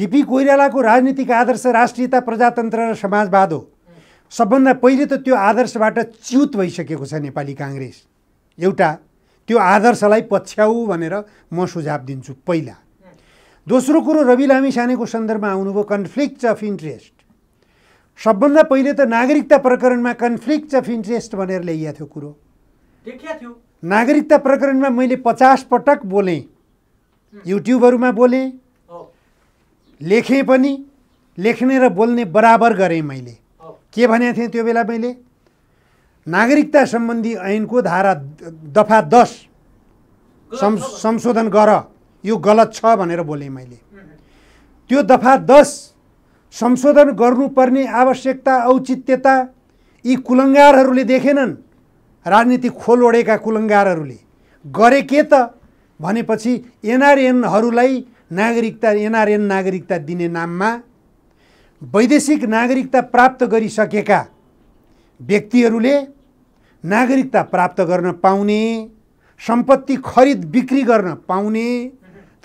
बिपी कोइरालाको राजनीतिक आदर्श राष्ट्रियता प्रजातन्त्र र समाजवाद हो सबभन्दा पहिले त त्यो आदर्शबाट च्युत भइसकेको छ नेपाली काङ्ग्रेस एउटा त्यो आदर्शलाई पछ्याऊ भनेर म सुझाव दिन्छु पहिला दोस्रो कुरो रवि लामी सानेको सन्दर्भमा आउनुभयो कन्फ्लिक्ट अफ इन्ट्रेस्ट सबभन्दा पहिले त नागरिकता प्रकरणमा कन्फ्लिक्ट अफ इन्ट्रेस्ट भनेर ल्याइएको थियो कुरो नागरिकता प्रकरणमा मैले पचास पटक बोलेँ युट्युबहरूमा बोलेँ लेखेँ पनि लेख्ने र बोल्ने बराबर गरेँ मैले के भनेको थिएँ त्यो बेला मैले नागरिकता सम्बन्धी ऐनको धारा दफा दस संशोधन गर यो गलत छ भनेर बोले मैले त्यो दफा दस संशोधन गर्नुपर्ने आवश्यकता औचित्यता यी कुलङ्गारहरूले देखेनन् राजनीति खोल ओढेका कुलङ्गारहरूले गरे के त भनेपछि एनआरएनहरूलाई नागरिकता एनआरएन नागरिकता दिने नाममा वैदेशिक नागरिकता प्राप्त गरिसकेका व्यक्तिहरूले नागरिकता प्राप्त गर्न पाउने सम्पत्ति खरिद बिक्री गर्न पाउने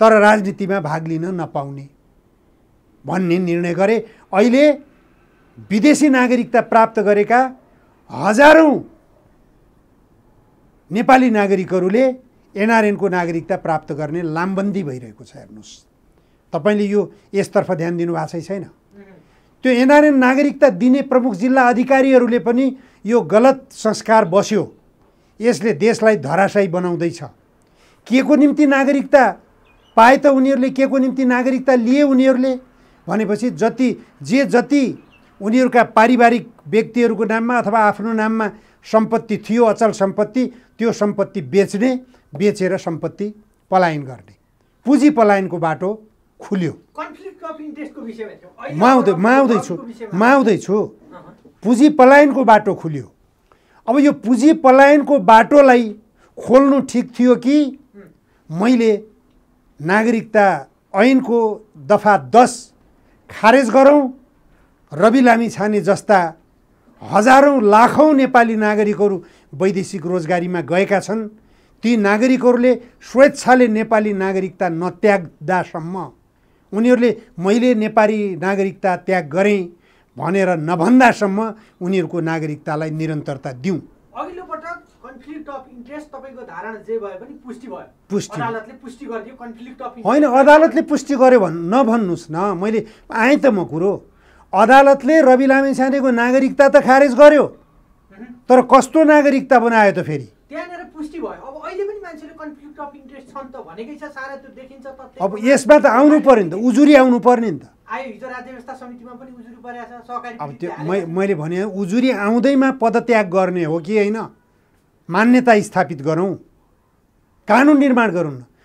तर राजनीतिमा भाग लिन नपाउने भन्ने निर्णय गरे अहिले विदेशी नागरिकता प्राप्त गरेका हजारौँ नेपाली नागरिकहरूले एनआरएनको नागरिकता प्राप्त गर्ने लामबन्दी भइरहेको छ हेर्नुहोस् तपाईँले यो यसतर्फ ध्यान दिनुभएको छैन त्यो एनआरएन नागरिकता दिने प्रमुख जिल्ला अधिकारीहरूले पनि यो गलत संस्कार बस्यो यसले देशलाई धराशयी बनाउँदैछ के को निम्ति नागरिकता पाए त उनीहरूले के को निम्ति नागरिकता लिए उनीहरूले भनेपछि जति जे जति उनीहरूका पारिवारिक व्यक्तिहरूको नाममा अथवा आफ्नो नाममा सम्पत्ति थियो अचल सम्पत्ति त्यो सम्पत्ति बेच्ने बेचेर सम्पत्ति पलायन गर्ने पुँजी पलायनको बाटो खुल्यो म आउँदै म आउँदैछु म आउँदैछु पुँजी पलायनको बाटो खुल्यो अब यो पुँजी पलायनको बाटोलाई खोल्नु ठिक थियो कि मैले नागरिकता ऐनको दफा दस खारेज गरौँ रवि लामी छाने जस्ता हजारौँ लाखौँ नेपाली नागरिकहरू वैदेशिक रोजगारीमा गएका छन् ती नागरिकहरूले स्वेच्छाले नेपाली नागरिकता नत्याग्दासम्म उनीहरूले मैले नेपाली नागरिकता त्याग गरेँ भनेर नभन्दासम्म उनीहरूको नागरिकतालाई निरन्तरता दिउँ अघिल्लो पटक कन्फ्लिक्ट अफ इन्ट्रेस्ट तपाईँको धारणा जे भए पनि पुष्टि भयो अदालतले पुष्टि गरिदियो कन्फ्लिक्ट अफ होइन अदालतले पुष्टि गर्यो भन् नभन्नुहोस् न मैले आएँ त म कुरो अदालतले रवि लामे छानेको नागरिकता त खारेज गर्यो तर कस्तो नागरिकता बनायो त फेरि त्यहाँनिर पुष्टि भयो छन् त भनेकै छ सारा त्यो देखिन्छ त अब यसमा त आउनु पर्यो नि त उजुरी आउनु पर्ने नि त आयो हिजो राज्य व्यवस्था समितिमा पनि उजुरी परेको छ सहकारी अब त्यो मैले भने उजुरी आउँदैमा पदत्याग गर्ने हो कि होइन मान्यता स्थापित गरौँ कानुन निर्माण गरौँ न